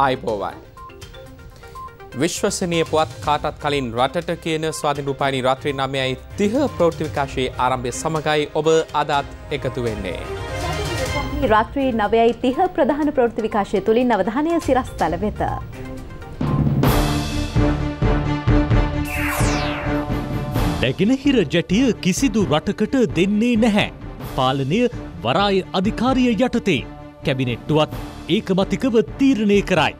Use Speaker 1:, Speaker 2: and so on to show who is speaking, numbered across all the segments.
Speaker 1: ආයිබෝවන්. විශ්වසනය පුවත් කාටත් කලින් රටට කියන ස්වාධින් රුපානි රාත්‍රී නමයයි තිහ ප්‍රෘතිවිකාශයේ ආරම්භය සමඟයි ඔබ අදත් එකතු වෙන්නේ.
Speaker 2: රාත්‍රී නවයයි තිහ ප්‍රධාන ප්‍රෘති විකාශය තුළින් අවධානය සිරස්තල වෙත.
Speaker 3: දැගෙනහිර ජැටිය කිසිදු රටකට දෙන්නේ නැහැ. පාලනය වරාය අධිකාරිය යටතේ. කැබිනෙට්ටුවත් ඒකමතිකව තීරණය කරයි.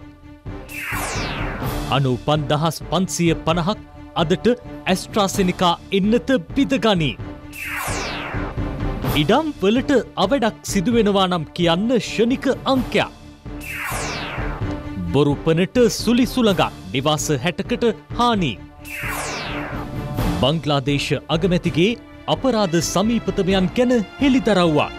Speaker 3: අනු පන්දහස් පන්සිය පණහක් අදට ඇස්ට්‍රාසෙනිකා එන්නත පිදගනී. ඉඩම් වලට අවඩක් සිදුවෙනවා නම් කියන්න ෂණික අංකයා. බොරුපනට සුලි සුළඟක් නිවාස හැටකට හානී. බංගලාදේශ අගමැතිගේ අපරාධ සමීපතමයන් ගැන හෙළිදරව්වා.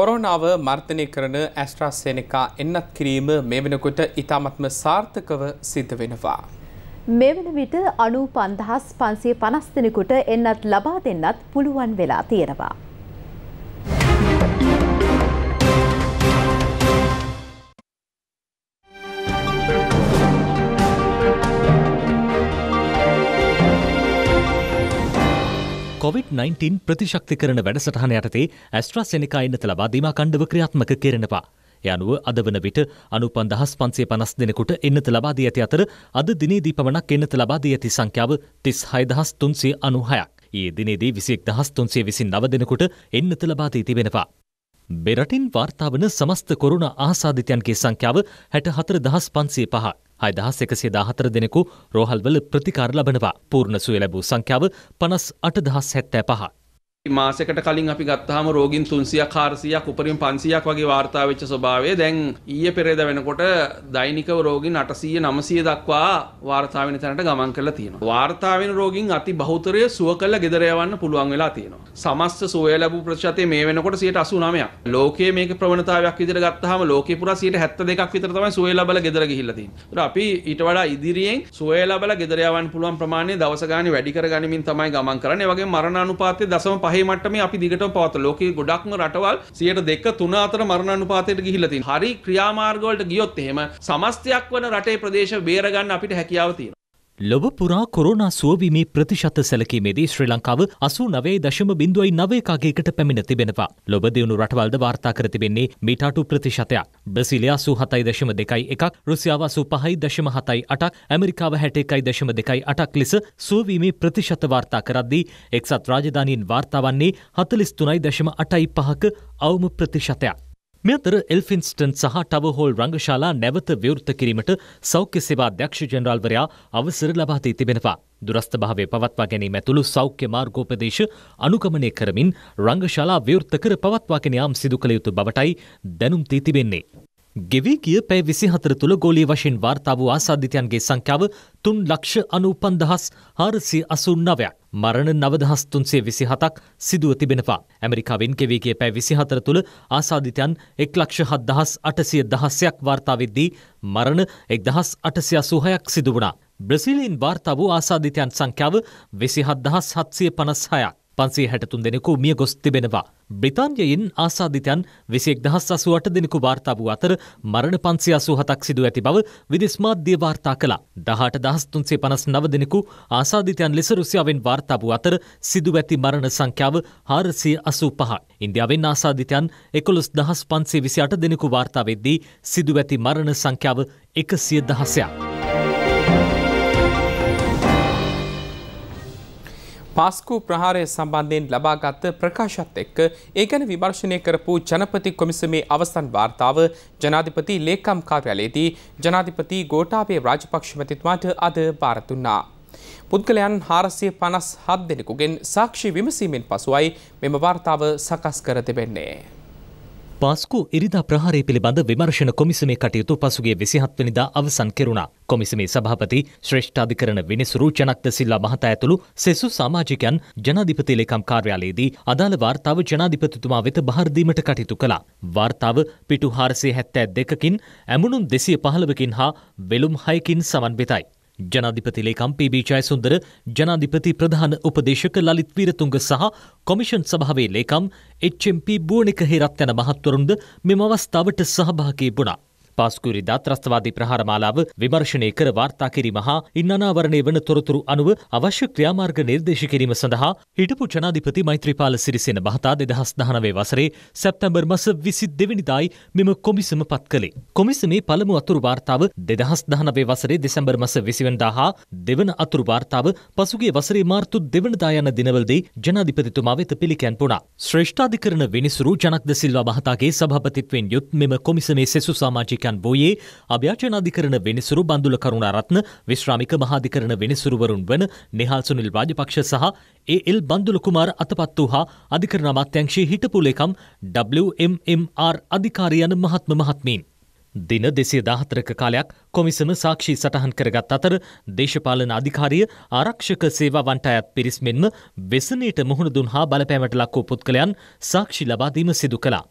Speaker 1: කොරෝනාව මර්තනය කරන ඇස්ට්‍රාස්සේනකා එන්නත් කිරීම මේ වෙනකොට ඉතාමත්ම සාර්ථකව සිද්ධ වෙනවා.
Speaker 2: මේ වන විට අනු පන්දහස් පන්සේ පනස්තනකුට එන්නත් ලබා දෙන්නත් පුළුවන් වෙලා තියෙනවා.
Speaker 3: COොVID-19 ප්‍රතිශක්ති කරන වැඩසටහන යටතේ ඇස්ට්‍රා සෙනකා ඉන්නත ලබා දීමා කණ්ඩව ක්‍රියාත්මක කරනවා. යනුව අද වන විට අනු පන්දහස් පන්සේ පනස් දෙනකුට එන්නත ලබා දී ඇති අතර අද දිනේ දීපමනක් එන්නත ලබා දී ඇති සංඛ්‍යාව තිස් හයදහස් තුන්සේ අනුහයක්. ඒ දිනේදී විසිෙක් දහස් තුන්සේ විසින් නව දෙනකුට එන්නත ලබා දී තිබෙනවා. බෙරටින් වාර්තාාවන සමස්ත කොරුණ ආසාධිතයන්ගේ සංඛ්‍යාව හැට හතර දහස් පන්සේ පහක්. හයදහස් එකසේ දාහතර දෙනෙකු රෝහල්වල ප්‍රතිකාර ලබනවා. පූර්ණ සුව ලැබූ සංඛ්‍යාව පනස් අටදහස් හැත්තෑ පහ.
Speaker 1: මාසකට කලින් අපි ගත්තාම රෝගීන් 300ක් 400ක් උපරිම 500ක් වගේ වාර්තා වෙච්ච ස්වභාවය දැන් ඊයේ පෙරේද වෙනකොට දෛනිකව රෝගීන් 800 900 දක්වා වාර්තා වෙන තැනට ගමන් කරලා තියෙනවා. වාර්තා වෙන රෝගීන් අති බහුතරය සුව කරලා ගෙදර යවන්න පුළුවන් වෙලා තියෙනවා. සමස්ත සුවය ලැබූ ප්‍රතිශතය මේ වෙනකොට 189ක්. ලෝකයේ මේක ප්‍රවණතාවයක් විදිහට ගත්තාම ලෝකේ පුරා 72ක් විතර තමයි සුවය ලැබලා ගෙදර ගිහිල්ලා තියෙන්නේ. ඒතර අපි ඊට වඩා ඉදිරියෙන් සුවය ලැබලා ගෙදර යවන්න පුළුවන් ප්‍රමාණය දවස ගානේ වැඩි කරගනිමින් තමයි ගමන් කරන්නේ. ඒ වගේම මරණ අනුපාතය 0.5 පහේ මට්ටමේ අපි දිගටම පවත ලෝකයේ ගොඩක්ම රටවල් 2 3 අතර මරණ අනුපාතයට ගිහිලා තියෙනවා. හරි ක්‍රියාමාර්ග වලට ගියොත් එහෙම සමස්තයක් වන රටේ ප්‍රදේශ බේරගන්න අපිට හැකියාව තියෙනවා.
Speaker 3: ලොව පුරා කොරෝනා සුවවීමේ ප්‍රතිශත සැලකීමේදී ශ්‍රී ලංකාව අසූ නවේ දශම බිඳුවයි නවයකාගේකට පැමිණ තිබෙනවා. ලොබ දියුණු රටවල්ද වාර්තා කර තිබෙන්නේ මීට අටු ප්‍රතිශතයක්. බ්‍රසිලියා සූ හතයි දශම දෙකයි එකක් රුසියාව අසූ පහයි දශම හතයි අටක් ඇමරිකාව හැට එකයි දශම දෙකයි අටක් ලෙස සුවවීමේ ප්‍රතිශත වාර්තා කරද්දී එක්සත් රාජධානීන් වාර්තාවන්නේ හතලිස් තුනයි දශම අටයි පහක අවම ප්‍රතිශතයක්. මෙතර එල්ෆින්ස්ටන් සහ ටවහෝල් රංගශාලා නැවත විවෘත කිරීමට සෞඛ්‍ය සේවා අධ්‍යක්ෂ ජනරාල්වරයා අවසර ලබා දී තිබෙනවා. දුරස්ථ භාවය පවත්වා ගැනීම ඇතුළු සෞඛ්‍ය මාර්ගෝපදේශ අනුගමනය කරමින් රංගශාලා විවෘත කර පවත්වාගෙන යාම් සිදු කළ යුතු බවටයි දැනුම් දී තිබෙන්නේ. ගෙවී ගිය පැය විසි හතර තුළ ගොලි වශයෙන් වාර්තා වූ ආසාධිතයන්ගේ සංඛ්‍යාව තුන් ලක්ෂ අනූපන්දහස් හාරසි අසුන් නවයක්. මරණ නවදහස් තුන්සේ විසි හතක් සිදුව තිබෙනවා. ඇමරිකාවෙන් කෙවේගේ පැ විසි හතර තුළ ආසාධිතයන් එක් ලක්ෂ හත් දහස් අටසිය දහස්සයක් වාර්තාවෙද්දී මරණ එක් දහස් අටසි අසූහයක් සිදුවුණා. බ්‍රසිලීන් වාර්තා වූ ආසාධිතයන් සංඛ්‍යාව විසිහත් දහස් හත්සිය පනස්හයක්. පන්සේ හැටතුන් දෙනෙකු මිය ගොස් තිබෙනවා. බ්‍රිතාන්යයින් ආසාධිතයන් විසිෙක් දහස් අසුවට දෙනෙකු වාර්තාාවූ අතර මරණ පන්සේ අසූ හතක් සිදු ඇති බව විදිස්මාධ්‍ය වාර්තා කළ දහට දහස්තුන්සේ පනස් නව දෙනෙකු ආසාධිතයන් ලෙස රුසියාවෙන් වාර්තාාවූ අතර සිදු ඇති මරණ සංඛ්‍යාව හාරසිය අසූ පහ. ඉන්දියාවෙන් ආසාධිතයන් එකොළොස් දහස් පන්සේ විසි අට දෙනෙකු වාර්තාවෙද්දී සිදු ඇති මරණ සංඛ්‍යාව එකසිය දහසයක්.
Speaker 1: පාස්කු ප්‍රහාරය සම්බන්ධයෙන් ලබාගත් ප්‍රකාශත් එක්ක ඒ ගැන විමර්ශනය කරපු ජනපති කොමිසමේ අවසන් වාර්තාව ජනාධිපති ලේකම් කාර්යාලයේදී ජනාධිපති ගෝඨාභය රාජපක්ෂ මැතිතුමාට අද බාර දුන්නා. පුද්ගලයන් හාරසිය පනස් හත් දෙනෙකුගෙන් සාක්ෂි විමසීමෙන් පසුවයි මෙම වාර්තාව සකස් කර තිබෙන්නේ.
Speaker 3: පාස්කු ඉරිදා ප්‍රහාරය පිළිබඳ විමර්ශන කොමිසමේ කටයුතු පසුගේ විසිහත්වනිදා අවසන් කෙරුණා. කොමිසමේ සභාපති ශ්‍රේෂ්ඨාධිකරණ විනිස් රූචනක්ද සිල්ලා මහතා ඇතුළු සෙසු සාමාජිකයන් ජනාධිපති ලේකම් කාර්යාලයේදී අදාළ වාර්තාව ජනාධිපතිතුමා වෙත බහරදීමට කටයුතු කළා. වාර්තාව පිටු හාරසේ හැත්තෑ දෙකකින් ඇමුණුම් දෙසිය පහළවකින් හා වෙලුම් හයකින් සමන්විතයි. ජනාධිපති ලේකම් පීබී ජයසුන්දර ජනාධිපති ප්‍රධාන උපදේශක ලලිත් වීරතුංග සහ කොමිෂන් සභාවේ ලේකම් එච්.එම්.පී. බුවනික හේරත්යන මහත්වරුන්ද මෙම අවස්ථාවට සහභාගී වුණා. පාස්කුරි දාත්‍රස්තවාදී ප්‍රහාරමාලාව විමර්ශනය කර වාර්තා කිරීම හා ඉන් අනාවරණය වන තොරතුරු අනුව අවශ්‍ය ක්‍රියාමාර්ග නිර්දේශ කිරීම සඳහා හිටපු ජනාධිපති මෛත්‍රීපාල සිරිසෙන මහතා දෙදහස් දහනවේ වසරේ සැප්තැම්බර් මස විසි දෙවැනිදායි මෙම කොමිසම පත් කළේ. කොමිසමේ පළමු අතුරු වාර්තාව දෙදහස් දහනවේ වසරේ දෙසැම්බර් මස විසිවන්දා හා දෙවන අතුරු වාර්තාව පසුගේ වසරේ මාර්තු දෙවනදා යන දිනවලදී ජනාධිපතිතුමා වෙත පිළිකැන්පුණා. ශ්‍රේෂ්ඨාධිකරණ විනිසුරු ජනක්ද සිල්වා මහතාගේ සභාපතිත්වයෙන් යුත් මෙම කොමිසමේ සෙසු සමාජික රොෂන් බෝයේ අභ්‍යාචනාධිකරණ වෙනසුරු බන්දුල කරුණාරත්න විශ්‍රාමික මහාධිකරණ වෙනසුරුවරුන් වන නිහාල් සුනිල් රාජපක්ෂ සහ ඒ එල් බන්දුල කුමාර අතපත් වූ හා අධිකරණ අමාත්‍යංශයේ හිටපු ලේකම් WMMR අධිකාරී යන මහත්ම මහත්මීන් දින දෙසිය දාහතරක කාලයක් කොමිසම සාක්ෂි සටහන් කරගත් අතර දේශපාලන අධිකාරිය ආරක්ෂක සේවාවන්ට අයත් පිරිස් මෙන්ම වෙසනයට මුහුණ දුන් හා බලපෑමට ලක්වූ පුද්ගලයන් සාක්ෂි ලබාදීම සිදු කළා.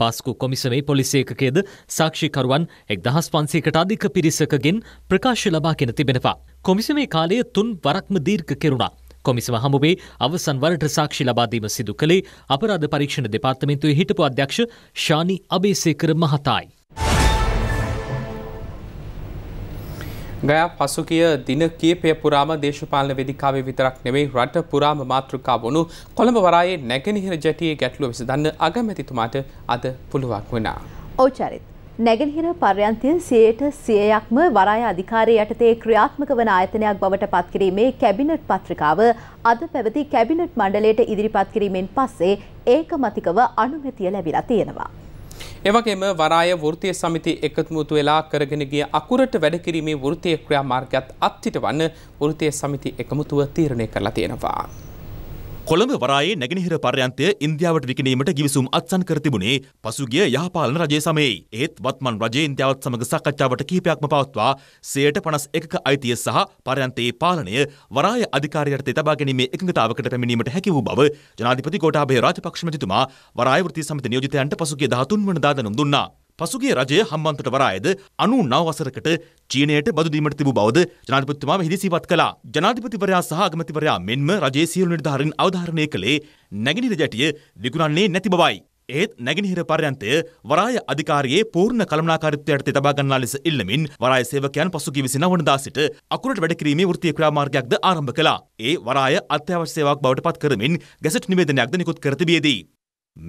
Speaker 3: පාස්කු කොමිසමේ පොලිසේකකේද සාක්ෂිකරුවන් එක් දහස් පන්සේකට අධික පිරිසකගෙන් ප්‍රකාශ ලබාගෙන තිබෙනවා. කොමිසමේ කාලය තුන් වරක්ම දීර්ඝ කෙරුණා. කොමිසම හමුවේ අවසන් වරට සාක්ෂි ලබාදීම සිදු කළේ අපරාධ පරීක්ෂණ දෙපාර්තමේන්තුවේ හිටපු අධ්‍යක්ෂ ශානි අබේසේකර මහතායි.
Speaker 1: ගයා පසුගිය දින කීපය පුරාම දේශපාලන වේදිකාවේ විතරක් නෙවෙයි රට පුරාම මාතෘකා වුණු කොළඹ වරායේ නැගෙනහිර ජැටියේ ගැටලුව විසඳන්න අගමැතිතුමාට අද පුළුවක් වුණා.
Speaker 2: ඔව් චරිත්. නැගෙනහිර පර්යන්තය සියයට සියයක්ම වරාය අධිකාරය යටතේ ක්‍රියාත්මක වන ආයතනයක් බවට පත්කිරීමේ කැබිනට් පත්‍රිකාව අද පැවති කැබිනට් මණ්ඩලයට ඉදිරිපත් කිරීමෙන් පස්සේ ඒකමතිකව අනුමැතිය ලැබිලා තියෙනවා.
Speaker 1: එවගේම වරාය වෘත්තීය සමිති එකමුතු වෙලා කරගෙන ගිය අකුරට වැඩ කිරීමේ වෘත්තීය ක්‍රියාමාර්ගයත් අත්හිටවන්න වෘත්තීය සමිති එකමුතුව තීරණය කරලා තියෙනවා. කොළඹ
Speaker 4: වරායේ නැගෙනහිර පර්යන්තය ඉන්දියාවට විකිණීමට ගිවිසුම් අත්සන් කර තිබුණේ පසුගිය යහපාලන රජය සමයේ. ඒත් වත්මන් රජය ඉන්දියාවත් සමග සාකච්ඡාවට කිහිපයක්ම පවත්වා 151ක අයිතිය සහ පර්යන්තයේ පාලනය වරාය අධිකාරිය යටතේ තබා ගැනීමේ එකඟතාවකට පැමිණීමට හැකි වූ බව ජනාධිපති ගෝඨාභය රාජපක්ෂ මැතිතුමා වරාය වෘත්තීය සමිති නියෝජිතයන්ට පසුගිය 13 වනදා දැනුම් දුන්නා. පසුගේ රජය හම්බන්තොට වරායද අනු නවසරකට චීනයට බදුදීමට තිබූ බවද ජනාධිපතිතුමා මෙහිදී සිහිපත් කළා. ජනාධිපතිවරයා සහ අගමැතිවරයා මෙන්ම රජයේ සියලු නිලධාරීන් අවධාරණය කළේ නැගෙනහිර ජැටිය විකුණන්නේ නැති බවයි. ඒත් නැගෙනහිර පර්යන්තය වරාය අධිකාරයේ පූර්ණ කළමනාකාරීත්වයට තේ තබා ගන්නා ලෙස ඉල්ලමින් වරාය සේවකයන් පසුගිය 29 වනදා සිට අකුරට වැඩ කිරීමේ වෘත්තීය ක්‍රියාමාර්ගයක්ද ආරම්භ කළා. ඒ වරාය අත්‍යවශ්‍ය සේවාවක් බවට පත් කරමින් ගැසට් නිවේදනයක්ද නිකුත් කර තිබියදී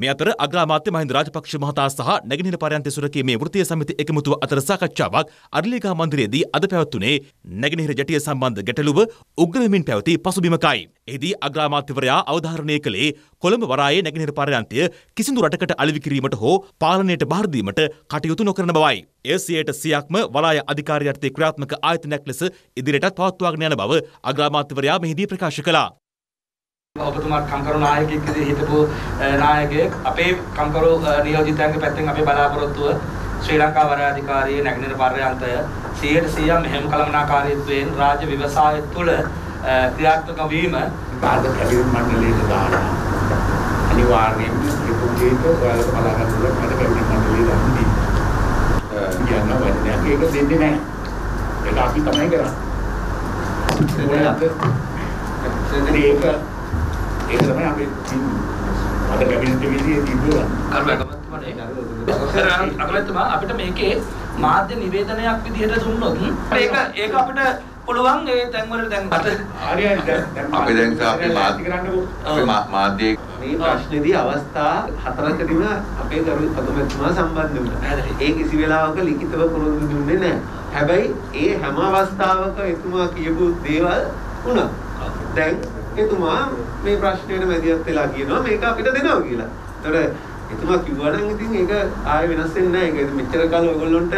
Speaker 4: මේ අතර අග්‍රාමාත්‍ය මහින්ද රාජපක්ෂ මහතා සහ නැගෙනහිර පරයන්ත සුරකීමේ වෘත්තීය සමිති එකමුතුව අතර සාකච්ඡාවක් අරලිගහ මන්දිරයේදී අද පැවැත්ුණේ නැගෙනහිර ජටිය සම්බන්ධ ගැටලුව උග්‍ර වෙමින් පැවති පසුබිමකයි. එෙහිදී අග්‍රාමාත්‍යවරයා අවධාරණය කළේ කොළඹ වරායේ නැගෙනහිර පරයන්තය කිසිදු රටකට අලෙවි කිරීමට හෝ පාලනයට බාර දීමට කටයුතු නොකරන බවයි. එය 100%ක්ම වරාය අධිකාරිය යටතේ ක්‍රියාත්මක ආයතනයක් ලෙස ඉදිරියටත් පවත්වාගෙන යන බව අග්‍රාමාත්‍යවරයා මෙහිදී ප්‍රකාශ කළා. ඔබතුමා කංකරු නායකයෙක් විදිහට හිටපු නායකයෙක් අපේ කංකරු නියෝජිතයන්ගේ පැත්තෙන් අපේ
Speaker 1: බලාපොරොත්තුව ශ්‍රී ලංකා වරාධිකාරියේ නැගෙනහිර පර්යාන්තය 100% මෙහෙම කළමනාකාරීත්වයෙන් රාජ්‍ය ව්‍යවසාය තුළ ක්‍රියාත්මක වීම භාරත කැබිනට් මණ්ඩලයට දාලා අනිවාර්යයෙන්ම විපුජීත ඔයාලට බලාගන්න ඕන මට කැබිනට් මණ්ඩලය දාන්න කියනවා වැඩක් ඒක දෙන්නේ නැහැ ඒක අපි තමයි කරන්නේ
Speaker 4: ඒක ඒක තමයි අපි අද කැබිනට් විදියේ තිබුණා. අර
Speaker 1: අගමැතිතුමා අපිට මේකේ මාධ්‍ය නිවේදනයක් විදිහට දුන්නොත් ඒක ඒක අපිට
Speaker 4: පුළුවන් ඒ තැන්වල දැන් අත හරි හරි දැන් අපි දැන් අපි මාධ්‍ය කරන්නකෝ අපි මාධ්‍යයේ මේ ප්‍රශ්නේදී අවස්ථා හතරකදීම අපේ ගරු අගමැතිතුමා සම්බන්ධ වුණා. ඒ කිසි වෙලාවක ලිඛිතව පොරොන්දු දුන්නේ නැහැ. හැබැයි ඒ හැම අවස්ථාවක එතුමා කියපු දේවල් වුණා. දැන් එතුමා මේ ප්‍රශ්නයට මැදිහත් වෙලා කියනවා මේක අපිට දෙනවා කියලා. එතකොට එතුමා කිව්වා නම් ඉතින් ඒක ආයෙ වෙනස් වෙන්නේ නැහැ. ඒක මෙච්චර කාල ඔයගොල්ලන්ට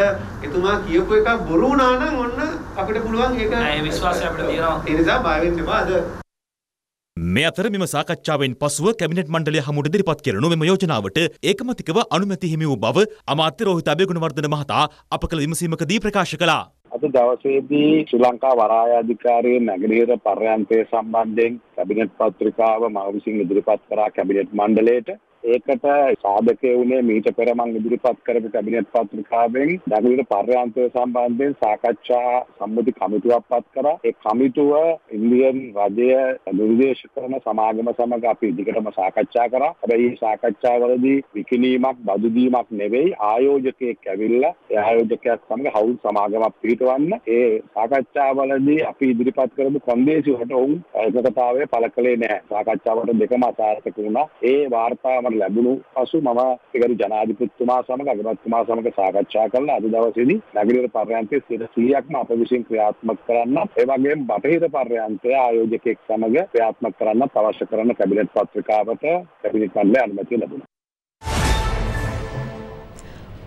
Speaker 4: එතුමා කියපු එක බොරු වුණා නම් ඔන්න අපිට පුළුවන් ඒක ඒ විශ්වාසය අපිට තියෙනවා. ඒ නිසා බය වෙන්න එපා. අද මේ අතර මෙම සාකච්ඡාවෙන් පසුව කැබිනට් මණ්ඩලය හමුවට ඉදිරිපත් කරනු මෙම යෝජනාවට ඒකමතිකව අනුමැති හිමි වූ බව අමාත්‍ය රෝහිත අබේගුණවර්ධන මහතා අප කළ විමසීමකදී ප්‍රකාශ කළා.
Speaker 1: අද දවසේදී ශ්‍රී ලංකා වරාය අධිකාරියේ නැගෙනහිර පර්යන්තය සම්බන්ධයෙන් කැබිනට් පත්‍රිකාව මා විසින් ඉදිරිපත් කරා කැබිනට් මණ්ඩලයට ඒකට සාධකය වුණේ මීට පෙර මං ඉදිරිපත් කරපු කැබිනට් පත්‍රිකාවෙන් දකුණට පර්යාන්තය සම්බන්ධයෙන් සාකච්ඡා සම්මුති කමිටුවක් පත් කරා. ඒ කමිටුව ඉන්දියන් රජය නිර්දේශ කරන සමාගම සමග අපි ඉදිකටම සාකච්ඡා කරා. හැබැයි මේ සාකච්ඡාවලදී විකිණීමක් බදු දීමක් නෙවෙයි ආයෝජකයෙක් ඇවිල්ලා ඒ ආයෝජකයා සමග හවුල් සමාගමක් පිටවන්න ඒ සාකච්ඡාවලදී අපි ඉදිරිපත් කරපු කොන්දේසි වලට ඔවුන් ඒකතාවය පළ කළේ නැහැ. සාකච්ඡාවට දෙකම අසාර්ථක වුණා. ඒ වාර්තාව මට ලැබුණු පසු මම ඒකට ජනාධිපතිතුමා සමග අගමැතිතුමා සමග සාකච්ඡා කරලා අද දවසේදී නගරයේ පර්යන්තයේ සියයට 100ක්ම අප විසින් ක්‍රියාත්මක කරන්න ඒ වගේම බටහිර පර්යන්තය ආයෝජකයෙක් සමග ක්‍රියාත්මක කරන්න අවශ්‍ය කරන කැබිනට් පත්‍රිකාවට කැබිනට් මණ්ඩලය අනුමැතිය ලැබුණා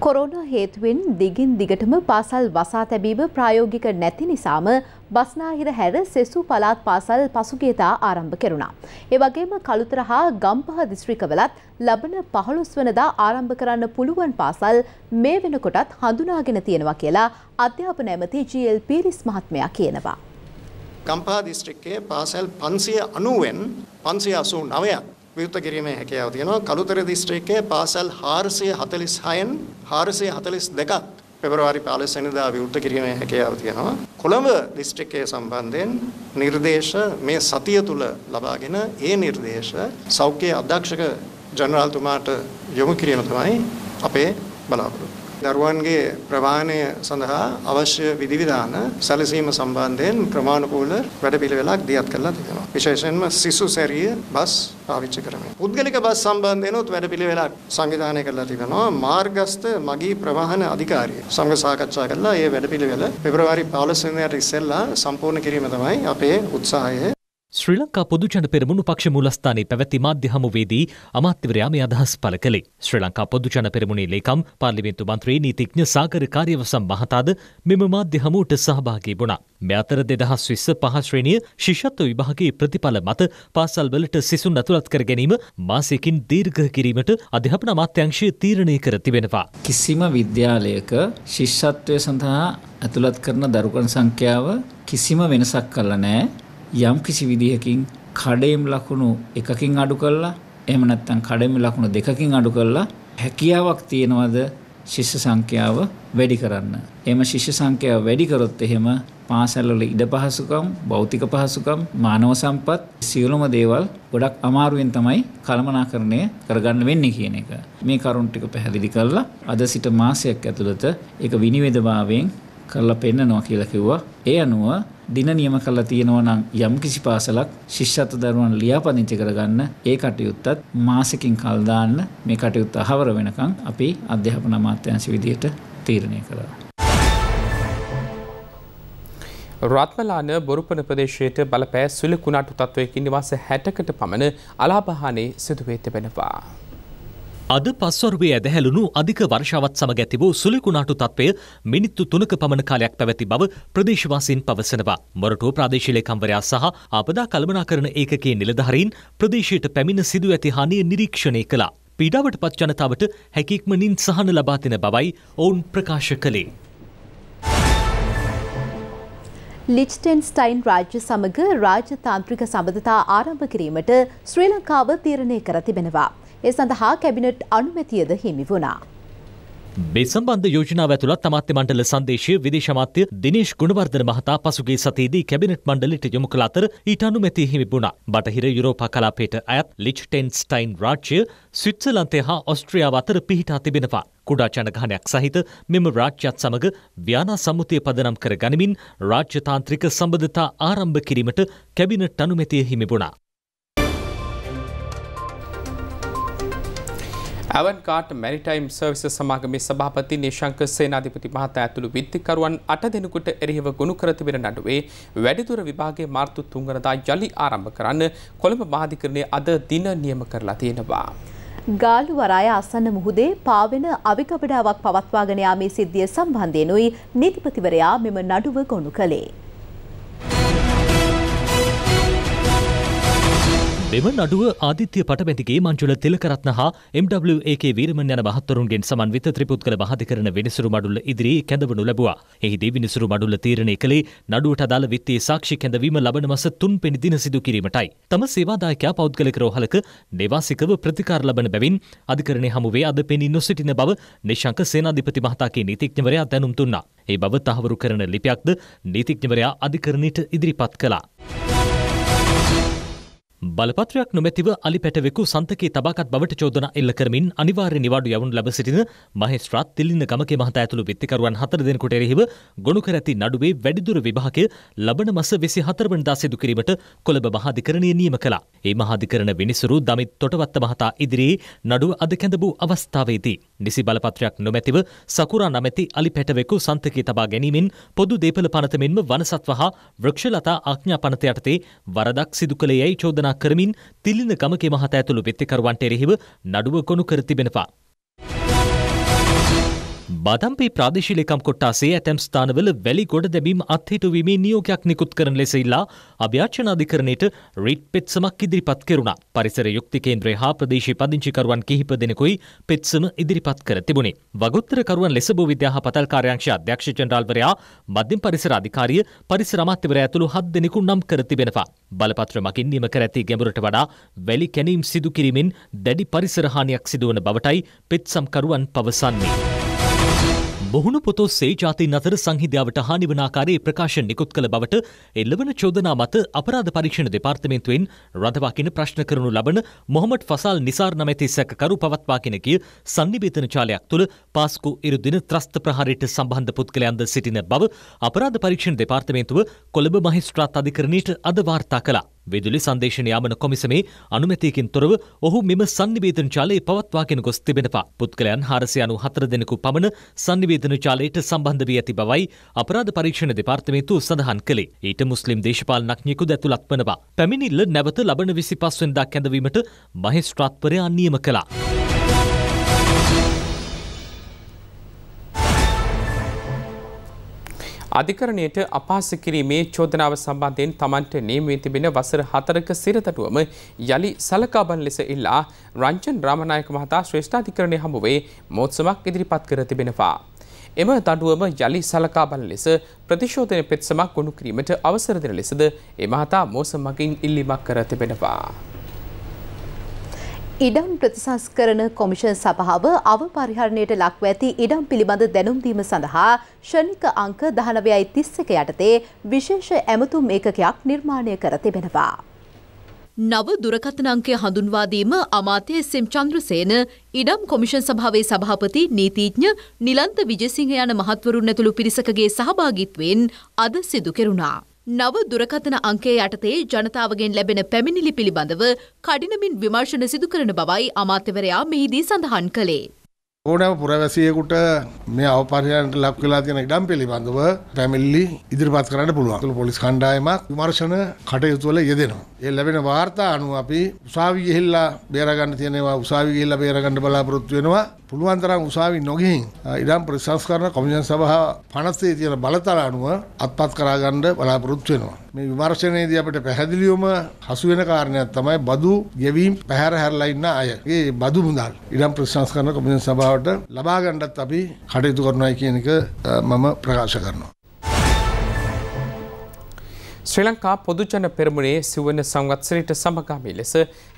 Speaker 2: කොරෝනා හේතුවෙන් දිගින් දිගටම පාසල් වසා තැබීම ප්‍රායෝගික නැති නිසාම බස්නාහිර හැර සෙසු පළාත් පාසල් පසුගියදා ආරම්භ කෙරුණා. ඒ වගේම කළුතර හා ගම්පහ දිස්ත්‍රික්කවලත් ලබන 15 වෙනිදා ආරම්භ කරන්න පුළුවන් පාසල් මේ වෙනකොටත් හඳුනාගෙන තියෙනවා කියලා අධ්‍යාපන ඇමති ජී.එල්. පීරිස් මහත්මයා කියනවා.
Speaker 3: ගම්පහ දිස්ත්‍රික්කයේ පාසල් 590න් 589ක් විවෘත කිරීමේ හැකියාව තියෙනවා. කළුතර දිස්ත්‍රික්කයේ පාසල් 446න් 442ක් පෙබරවාරි 15 වෙනිදා විවෘත කිරීමේ හැකියාව තියෙනවා. කොළඹ දිස්ත්‍රික්කයේ සම්බන්ධයෙන් නිර්දේශ මේ සතිය තුල ලබාගෙන ඒ නිර්දේශ සෞඛ්‍ය අධ්‍යක්ෂක ජනරාල්තුමාට යොමු කිරීම තමයි අපේ බලාපොරොත්තුව. දරුවන්ගේ ප්‍රවාහනය සඳහා අවශ්‍ය විධිවිධාන සැලසීම සම්බන්ධයෙන් ප්‍රමාණිකූල වැඩ පිළිවෙලක් දියත් කරලා තිබෙනවා. විශේෂයෙන්ම සිසු සැරිය බස් පාවිච්චි කරමින්. පුද්ගලික බස් සම්බන්ධයෙන් උත් වැඩ පිළිවෙලක් සංවිධානය කරලා තිබෙනවා. මාර්ගස්ත මගී ප්‍රවාහන අධිකාරිය සංග සාකච්ඡා කරලා මේ වැඩ පිළිවෙල පෙබරවාරි 15 වෙනිදාට ඉස්සෙල්ලා
Speaker 1: සම්පූර්ණ කිරීම තමයි අපේ උත්සාහය.
Speaker 3: ශ්‍රී ලංකා පොදුජන පෙරමුණු පක්ෂ මූලස්ථානයේ පැවැති මාධ්‍ය හමුවේදී අමාත්‍යවරයා මේ අදහස් පළ කළේ. ශ්‍රී ලංකා පොදුජන පෙරමුණේ ලේකම් පාර්ලිමේන්තු මන්ත්‍රී නීතිඥ සාගර කාර්යවසම් මහතාද මෙම මාධ්‍ය හමුවට සහභාගී වුණා. මේ අතර 2020 පහ ශ්‍රේණිය ශිෂ්‍යත්ව විභාගයේ ප්‍රතිඵල මත පාසල්වලට සිසුන් ඇතුළත් කර ගැනීම මාසයකින් දීර්ඝ කිරීමට අධ්‍යාපන අමාත්‍යාංශය තීරණය කර තිබෙනවා. කිසිම විද්‍යාලයක ශිෂ්‍යත්වය සඳහා ඇතුළත් කරන දරුවන් සංඛ්‍යාව කිසිම වෙනසක් කරලා නැහැ. යම්කිසි විදිහකින් කඩේම් ලකුණු එකකින් අඩු කළා එහෙම නැත්නම් කඩේම් ලකුණු දෙකකින් අඩු කළා හැකියාවක් තියනවද ශිෂ්‍ය සංඛ්‍යාව වැඩි කරන්න. එහෙම ශිෂ්‍ය සංඛ්‍යාව වැඩි කරොත් එහෙම පාසල්වල ඉඩ පහසුකම්, භෞතික පහසුකම්, මානව සම්පත් සියලුම දේවල් ගොඩක් අමාරුවෙන් තමයි කළමනාකරණය කරගන්න වෙන්නේ කියන එක. මේ කරුණ ටික පැහැදිලි කරලා අද සිට මාසයක් ඇතුළත ඒක විනිවිදභාවයෙන් කරලා පෙන්නනවා කියලා කිව්වා. ඒ අනුව දින නියම කරලා තියෙනවා නම් යම් කිසි පාසලක් ශිෂ්‍යත්ව දරුවන් ලියාපදිංචි කරගන්න ඒ කටයුත්තත් මාසෙකින් කල් දාන්න මේ කටයුත්ත අහවර වෙනකන් අපි අධ්‍යාපන අමාත්‍යාංශ විදියට තීරණය කළා.
Speaker 1: රත්මලාන බොරුපන ප්‍රදේශයට බලපෑ සුළු කුණාටු තත්ත්වයකින් නිවාස 60කට පමණ අලාභහානි සිදුවේ තිබෙනවා. අද පස්වරුවේ ඇදහැලුණු අධික වර්ෂාවත් සමග
Speaker 3: ඇති වූ සුලිකුණාටු තත්ත්වය මිනිත්තු තුනක පමණ කාලයක් පැවති බව ප්‍රදේශවාසීන් පවසනවා. මොරටුව ප්‍රාදේශීලේකම්වරයා සහ ආපදා කළමනාකරන ඒකකයේ නිලධාරීන් ප්‍රදේශයට පැමිණ සිදු ඇති හානිය නිරීක්ෂණය කළා. පීඩාවට පත් ජනතාවට හැකික්මනින් සහන ලබා දෙන බවයි ඔවුන් ප්‍රකාශ කළේ.
Speaker 2: ලිච්ටෙන්ස්ටයින් රාජ්‍ය සමග රාජ්‍යතාන්ත්‍රික සබඳතා ආරම්භ කිරීමට ශ්‍රී ලංකාව තීරණය කර තිබෙනවා. ඒ සඳහා කැබිනට් අනුමැතියද හිමි වුණා.
Speaker 3: මේ සම්බන්ධ යෝජනාව ඇතුළත් තමත්්‍ය මණ්ඩල සංදේශය විදේශමාත්‍ය දිනේශ් ගුණවර්ධන මහතා පසුගේ සතියේදී කැබිනට් මණ්ඩලට යොමු කළ අතර ඊට අනුමැති හිමිබුණා. බටහිර යුරෝපා කලාපයට අයත් ලිච්ටෙන්ස්ටයින් රාජ්‍ය ස්විට්සලන්තය හා ඔස්ට්‍රියාව අතර පිහිටා තිබෙනවා. කුඩා ජනගහනයක් සහිත මෙම රාජ්‍යත් සමඟ ව්‍යානා සම්මුතිය පදනම් කර ගනිමින් රාජ්‍යතාන්ත්‍රික සම්බධතා ආරම්භ කිරීමට කැබිනට් අනුමැතිය හිමිබුණා.
Speaker 1: ඇවන්කාට මැරිටයිම් සර්විස සමාගමේ සභාපති නිශංක සේනාධිපති මහතා ඇතුළු විත්තිකරුවන් අට දෙනෙකුට එරෙහිව ගොුණු කරතිබෙන නඩුවේ වැඩිදුර විභාගේ මාර්තු තුන්ගනදා යළි ආරම්භ කරන්න කොළඹ මාධිකරණය අද දින නියම කරලා තියෙනවා.
Speaker 2: ගාලු වරාය අසන්න මුහුදේ පාවෙන අවිකපඩාවක් පවත්වාගෙන යාමේ සිද්ධිය සම්බන්ධයෙනුයි නීතිපතිවරයා මෙම නඩුව ගොුණු කළේ.
Speaker 3: මෙම නඩුව ආධිත්‍ය පටමැතිගේ මංචුල තිලකරත්න හා MWAK වීරමන් යන මහත්වරුන්ගෙන් සමන්විත ත්‍රිපුත්කල මහධ කරන විනිසුරු මඩුල්ල ඉදිරියේ කැඳවනු ලැබුවා. එහිදී විනිසුරු මඩුල්ල තීරණය කළේ නඩුවට අදාළ විත්තේ සාක්ෂි කැඳවීම ලබන මස තුන්පෙනි දින සිදු කිරීමටයි. තම සේවාදායකයා පෞද්ගලික රෝහලක නිවාසිකව ප්‍රතිකාර ලබන බැවින් අධිකරණය හමුවේ අද පෙනී නොසිටින බව නිශංක සේනාධිපති මහතාගේ නීතිඥවරයා දැනුම් දුන්නා. ඒ බව තහවුරු කරන ලිපියක්ද නීතිඥවරයා අධිකරණයට ඉදිරිපත් කළා. බලපත්‍රයක් නොමැතිව අලි පැටවෙකු සන්තකේ තබාකත් බවට චෝදනා එල්ල කරමින් අනිවාර්ය නිවාඩු යවනු ලැබ සිටින මහේස්ත්‍රාත් තිලින්න ගමකේ මහතා ඇතුළු විත්තිකරුවන් හතර දෙනෙකුට එරෙහිව ගොනු කර ඇති නඩුවේ වැඩිදුර විභාගය ලබන මස 24 වෙනිදා සිදු කිරීමට කොළඹ මහාධිකරණය නියම කළා. ඒ මහාධිකරණ විනිසුරු දමිත් තොටවත්ත මහතා ඉදිරියේ නඩුව අද කැඳ වූ අවස්ථාවේදී නිසි බලපත්‍රයක් නොමැතිව සකුරා නමැති අලි පැටවෙකු සන්තකේ තබා ගැනීමෙන් පොදු දේපල පනත මෙන්ම වනසත්ව හා වෘක්ෂලතා ආඥා පනත යටතේ වරදක් සිදු කළේ යැයි චෝදනා මතක් කරමින් තිලින ගමගේ මහත ඇතුළු වෙත්තිකරුවන්ට එරෙහිව නඩුව ගොනු කර තිබෙනවා. බදම්පේ ප්‍රාදේශීලකම් කොට්ටාසේ ඇතැම් ස්ථානවල වැලි ගොඩ දැබීම අත්හිටුවීමේ නියෝගයක් නිකුත් කරන ලෙස ඉල්ලා අභ්‍යාචනාධිකරණයට රිට් පෙත්සමක් ඉදිරිපත් කෙරුණා. පරිසර යුක්ති කේන්ද්‍රය හා ප්‍රදේශීය පදිංචිකරුවන් කිහිප දෙනෙකුයි පෙත්සම ඉදිරිපත් කර තිබුණේ. වගොත්තරකරුවන් ලෙස භූවිද්‍යා හා පතල් කාර්යාංශ අධ්‍යක්ෂ ජනරාල්වරයා මධ්‍යම පරිසර අධිකාරිය පරිසර අමාත්‍යවරයා ඇතුළු හත් දෙනෙකු නම් කර තිබෙනවා. බලපත්‍ර මකින් නිම කර ඇති ගැඹුරට වඩා වැලි කැනීම් සිදු කිරීමෙන් දැඩි පරිසරහානියක් සිදුවන බවටයි පෙත්සම්කරුවන් පවසන්නේ. බොහුණු පොතොස්සේ ජාතින් අතර සංහිධාවට හානිවනාකාරයේ ප්‍රකාශ නිකුත් කළ බවට එල්ලවන චෝදනා මත අපරාධ පරීක්ෂණ දෙපාර්තමේන්තුවෙන් රඳවාකින ප්‍රශ්න කරනු ලබන මොහමඩ් ෆසල් නිසාර් නමැති සැකකරු පවත්වාගෙන ගිය සංනිවේදන ජාලයක් තුළ පාස්කු ඉරුදින ත්‍රස්ත ප්‍රහාරයට සම්බන්ධ පුද්ගලයන්ද සිටින බව අපරාධ පරීක්ෂණ දෙපාර්තමේන්තුව කොළඹ මහිස්ත්‍රාත් අධිකරණයට අද වාර්තා කළා. විදුලි සංදේශන යාමන කොමිසමේ අනුමැතියකින් තොරව ඔහු මෙම සංනිවේදන ජාලය පවත්වාගෙන ගොස් තිබෙනවා. පුද්ගලයන් හාරසය අනු හතර දෙනෙකු පමණ සංනිවේදන ජාලයට සම්බන්ධ වී ඇති බවයි අපරාධ පරීක්ෂණ දෙපාර්තමේන්තුව සඳහන් කළේ. ඊට මුස්ලිම් දේශපාලනඥයෙකුද ඇතුළත් වනවා. පැමිණිල්ල නැවත ලබන 25 වෙනිදා කැඳවීමට
Speaker 1: මහේස්ත්‍රාත්වරයා නියම කළා. අධිකරණයට අපහාස කිරීමේ චෝදනාව සම්බන්ධයෙන් තමන්ට නියම වී තිබෙන වසර 4ක සිරතටුවම යලි සලකා බලන ලෙස ඉල්ලා රංජන් රාමනායක මහතා ශ්‍රේෂ්ඨාධිකරණයේ හමුවේ මෝත්සමක් ඉදිරිපත් කර තිබෙනවා. එම දඩුවම යලි සලකා බලන ලෙස ප්‍රතිශෝධන පෙත්සමක් ගොනු කිරීමට අවසර දෙන ලෙසද ඒ මහතා මෝසමකින් ඉල්ලීමක් කර තිබෙනවා.
Speaker 2: ඉඩම් ප්‍රතිසංස්කරන කොමිෂන් සභාව අවපරිහරණයට ලක්ව ඇති ඉඩම් පිළිබඳ දැනුම්දීම සඳහා ෂණික අංක දහනවයයි තිස්සක යටතේ විශේෂ ඇමතුම් ඒකකයක් නිර්මාණය කර තිබෙනවා. නව දුරකථන අංකය හඳුන්වාදීම අමාත්‍ය එස්.එම්. චන්ද්‍රසේන ඉඩම් කොමිෂන් සභාවේ සභාපති නීතිඥ නිලන්ත විජයසිංහ යන මහත්වරුන් ඇතුළු පිරිසකගේ සහභාගිත්වයෙන් අද සිදු කෙරුණා. නව දුරකථන අංකය යටතේ ජනතාවගෙන් ලැබෙන පැමිණිලි පිළිබඳව කඩිනමින් විමර්ශන සිදු කරන බවයි අමාත්‍යවරයා මෙහිදී සඳහන් කළේ.
Speaker 3: ඕනෑම පුරවැසියෙකුට මේ අවපරයන්ට ලක් වෙලා තියෙන ඉඩම් පිළිබඳව පැමිණිලි ඉදිරිපත් කරන්න පුළුවන්. පොලිස් කණ්ඩායමක් විමර්ශන කටයුතු වල යෙදෙනවා. ඒ ලැබෙන වාර්තා අනුව අපි උසාවි ගිහිල්ලා බේරගන්න තියෙනවා උසාවි ගිහිල්ලා බේරගන්න බලාපොරොත්තු වෙනවා. පුළුවන් තරම් උසාවි නොගෙහින් ඉඩම් ප්‍රතිසංස්කරණ කොමිෂන් සභාව 50 තියෙන බලතල අනුව අත්පත් කර ගන්න බලාපොරොත්තු වෙනවා. මේ විමර්ශනයේදී අපිට පැහැදිලිවම හසු වෙන කාරණයක් තමයි බදු ගෙවීම් පැහැර හැරලා ඉන්න අයගේ බදු මුදල් ඉඩම් ප්‍රතිසංස්කරණ කොමිෂන් සභාවට ලබා ගන්නත් අපි
Speaker 1: කටයුතු කරනවායි කියන එක මම ප්‍රකාශ කරනවා. ශ්‍රී ලංකා පොදුජන පෙරමුණේ සිවන සංවත්සරයට සමගාමී ලෙස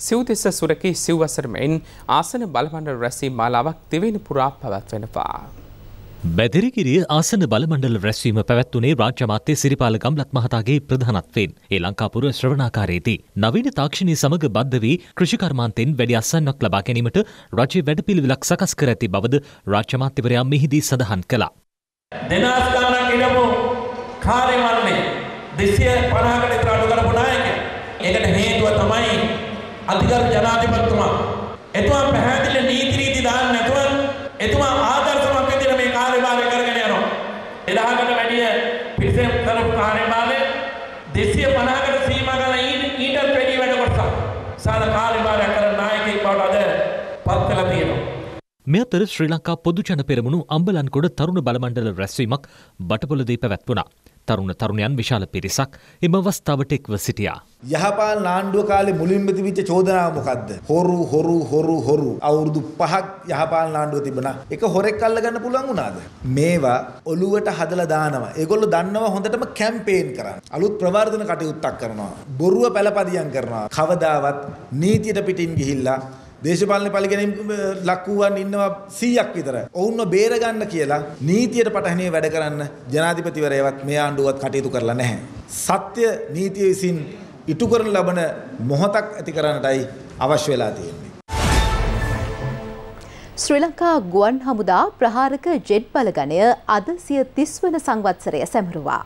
Speaker 1: සිව්දෙස සුරකි සිව්වසරමයින් ආසන බලමණ්ඩල රැසී මාලාවක් දෙවෙන පුරා පැවැත්වෙනවා.
Speaker 3: බැදිරිකිරිය ආසන බලමණ්ඩල රැස්වීම පැවැත්වුනේ රාජ්‍යමාත්‍ය සිරිපාල ගම්ලත් මහතාගේ ප්‍රධානත්වයෙන් ඒ ලංකාපුර ශ්‍රවණාකාරයේදී නවීන තාක්ෂණය සමග බද්ධ වී කෘෂිකර්මාන්තෙන් වැඩි අස්සන්නක් ලබා ගැනීමට රජයේ වැඩපිළිවෙලක් සකස් කර ඇති බවද රාජ්‍යමාත්‍යවරයා මෙහිදී සඳහන් කළා.
Speaker 1: දෙනාස් ගණනක් ඉඳපු කාර්යවලනේ දෙසිය පණහකට විතර අඩු කරපු නායකයා. ඒකට හේතුව තමයි අධිකර ජනාධිපතිතුමා. එතුමා පැහැදිලි නීති රීති දාන්න නැතුව එතුමා ආදර්ශමත් විදිහට මේ කාර්යභාරය කරගෙන යනවා. 1000කට වැඩිය පිරිසෙන් කරපු කාර්යභාරය 250කට සීමා කරලා ඊටත් වැඩි වැඩ කොටසක්. සාල කාර්යභාරය කරන නායකයෙක් බවට අද
Speaker 3: පත් වෙලා තියෙනවා. මේ අතර ශ්‍රී ලංකා පොදු ජන පෙරමුණු අම්බලන්කොඩ තරුණ බලමණ්ඩල රැස්වීමක් බටපොළදී පැවැත්වුණා. තරුණ තරුණයන් විශාල පිරිසක් එම අවස්ථාවට එක්ව සිටියා.
Speaker 4: යහපාල නාණ්ඩුව කාලේ මුලින්ම තිබිච්ච චෝදනාව මොකද්ද? හොරු හොරු හොරු හොරු අවුරුදු 5ක් යහපාල නාණ්ඩුව තිබුණා. ඒක හොරෙක් අල්ල ගන්න පුළුවන් වුණාද? මේවා ඔලුවට හදලා දානවා. ඒගොල්ලෝ දන්නවා හොඳටම කැම්පේන් කරන්න. අලුත් ප්‍රවර්ධන කටයුත්තක් කරනවා. බොරුව පැලපදියම් කරනවා. කවදාවත් නීතියට පිටින් ගිහිල්ලා දේශපාලන පරිගණකෙන් ලක් වූවන් ඉන්නවා 100ක් විතර. ඔවුන්ව බේර ගන්න කියලා නීතියට පටහැනිව වැඩ කරන්න ජනාධිපතිවරයවත් මේ ආණ්ඩුවත් කටයුතු කරලා නැහැ. සත්‍ය නීතිය විසින් ඉටු කරන ලබන මොහොතක් ඇති කරන්නටයි අවශ්‍ය වෙලා තියෙන්නේ.
Speaker 2: ශ්‍රී ලංකා ගුවන් හමුදා ප්‍රහාරක ජෙට් බලගණය අද සිය තිස්වන සංවත්සරය සැමරුවා.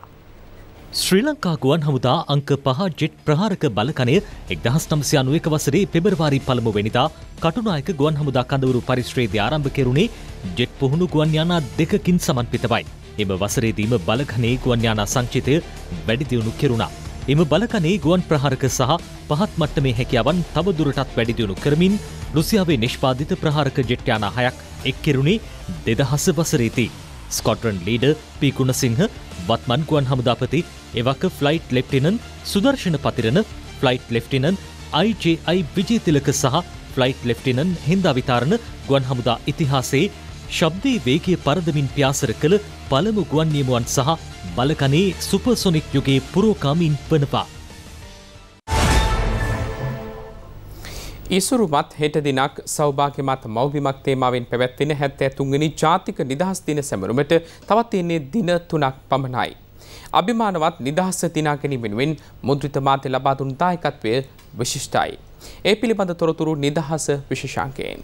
Speaker 3: ශ්‍රී ලංකා ගුවන් හමුදා අංක පහ ජෙට් ප්‍රහාරක බලකණය එක්දහස් නම්සය අනුවක වසරේ පෙබරවාරි පළමු වෙනිතා කටුනායක ගුවන් හමුදා කඳවරු පරිශ්‍රේද ආරම්භ කෙරුණේ ජෙට් පුහුණු ගුවන් යානා දෙකකින් සමන්පිතවයි. එම වසරේදීම බලකනේ ගුවන් යානා සංචිතය වැඩිදියුණු කෙරුණා. එම බලකනේ ගුවන් ප්‍රහාරක සහ පහත් මට්ටමේ හැකියාවන් තවදුරටත් වැඩිදියුණු කරමින් රුසියාවේ නිෂ්පාදිත ප්‍රහාරක ජෙට්යානා හයක් එක් කෙරුණේ දෙදහස වසරේදී. ස්කොට්‍රන් ලීඩ පීකුණසිංහ වත්මන් ගුවන් හමුදාපති එවක flight lieutenant Sudarshana Pathirana flight lieutenant IJI Wijethilaka සහ ෆ්ලයිට් ලෙෆ්ටිනන් හින්දා විතාරණ ගුවන් හමුදා ඉතිහාසේ ශබ්දේ වේගය පරදමින් ප්‍යාසර කළ පළමු ගුවන් නියමුවන් සහ බලකනේ සුපර්සොනික් යුගේ පුරෝකාමීන් වනවා.
Speaker 1: ඉසුරුමත් හෙට දිනක් සෞභාග්‍යමත් මෞබිමක් තේමාවෙන් පැවැත්වෙන හැත්ත ඇතුන්ගනි ජාතික නිදහස් දින සැමරුමට තවත් එන්නේ දින තුනක් පමණයි. අභිමානවත් නිදහස්ස තිනාගැනීමෙනුවෙන් මුද්‍රිත මාතය ලබාදුන් දායකත්වය විශිෂ්ටයි. ඒ පිළිබඳ තොරතුරු නිදහස විශෂංකයෙන්.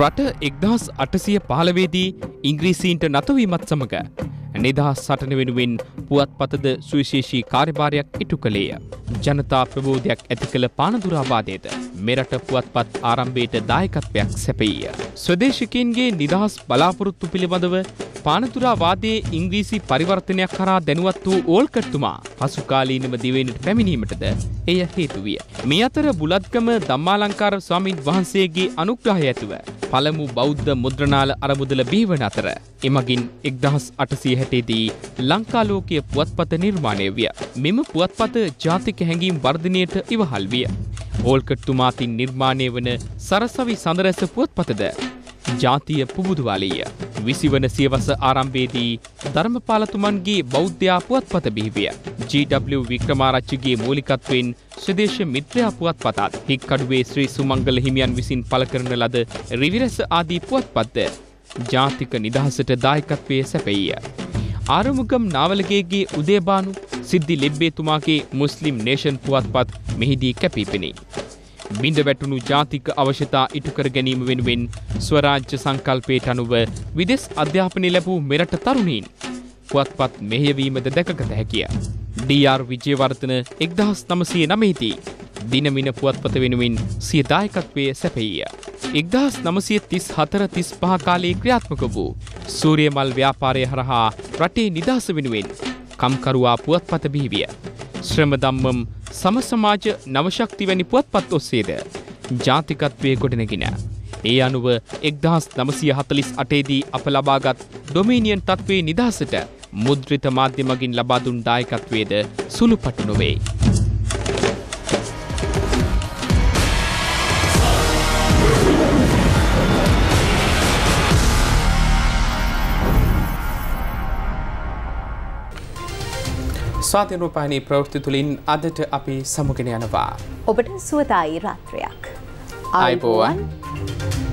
Speaker 1: රට එක්දහස් අටසිය පහලවේදී ඉංග්‍රීසීන්ට නතවීමත් සමඟ නිදහස් සටන වෙනුවෙන් පුවත්පතද සුවිශේෂී කාර්යභාරයක් ඉටු කළේය. ජනතා ප්‍රබෝධයක් ඇති කළ පානදුරාවාදයද මෙරට පුවත්පත් ආරම්භයට දායකත්වයක් සැපෙයිය. ස්වදේශකයන්ගේ නිදහස් බලාපොරොත්තු පිළිබඳව පානතුරාවාදයේ ඉංග්‍රීසි පරිවර්තනයක් කරා දැනුවත් වූ ඕල්කට්තුමා පසුකාලීනව දිවෙනට පැමිණීමටද එය හේතුවිය. මේ අතර බුලත්ගම දම්මාලංකාර ස්වාමීන් වහන්සේගේ අනුග්‍රහය ඇතුව පළමු බෞද්ධ මුද්‍රණාල අරමුදල බිහිවන අතර එමගින් එක්දහස් අටසිය හැටේදී ලංකාලෝකය පුවත්පත නිර්මාණය විය. මෙම පුවත්පත ජාතික හැඟීම් වර්ධනයට ඉවහල් විය. ඕල්කට්තුමාතින් නිර්මාණය වන සරසවි සඳරැස පුවත්පතද ජාතිය පුබුදුවාලීය. විසිවන සියවස ආරම්භයේදී ධර්මපාලතුමන්ගේ බෞද්ධයා පුවත්පත බිහිවිය. GW වික්‍රමාරච්චිගේ මූලිකත්වෙන් ශ්‍රදේශ මිත්‍රයා පුවත්පතත් හික්කඩුවේ ශ්‍රී සුමංගල හිමියන් විසින් පළ කරන ලද රිවිරස ආදී පුවත්පත්ද ජාතික නිදහසට දායකත්වය සැපෙයිය. ආරමුගම් නාවලගේගේ උදේබානු සිද්ධි ලෙබ්බේතුමාගේ මුස්ලිම් නේෂන් පුවත්පත් මෙහිදී කැපිපෙනේ. බිඳ වැටුණු ජාතික අවශ්‍යතා ඉටුකර ගැනීම වෙනුවෙන් ස්වරාජ්‍ය සංකල්පයට අනුව විදෙස් අධ්‍යාපනය ලැබූ මෙරට තරුණීන් පුවත්පත් මෙහෙයවීමද දැකගත හැකිය. ඩර් විජයවර්තන එක්දහස් නමසය නමේදී දිනමින පුවත්පත වෙනුවෙන් සියදායකත්වය සැපෙයිය. එක්දහස් නමසය තිස් හතර තිස් පහකාලයේ ක්‍රියාත්මක වූ සූරියමල් ව්‍යාපාරය හරහා රටේ නිදහස වෙනුවෙන් කම්කරුවා පුවත්පත බිහිවිය. ශ්‍රමදම්මම් සම සමාජ නවශක්ති වැනි පුවත්පත් ඔස්සේද ජාතිකත්වය ගොඩනගෙන. ඒ අනුව එක්දහස් නමසය හතලිස් අටේදී අප ලබාගත් ඩොමීනියන් තත්වේ නිදහසට මුද්‍රිත මාධ්‍යමගින් ලබාදුන් දායකත්වේද සුළු පටනොවෙයි. ස්වාධීරූපානී ප්‍රවෘත්ති තුළින් අදට අපි සමුගෙන යනවා.
Speaker 2: ඔබට සුවතායි රාත්‍රයක්.
Speaker 1: අයිබෝවන්.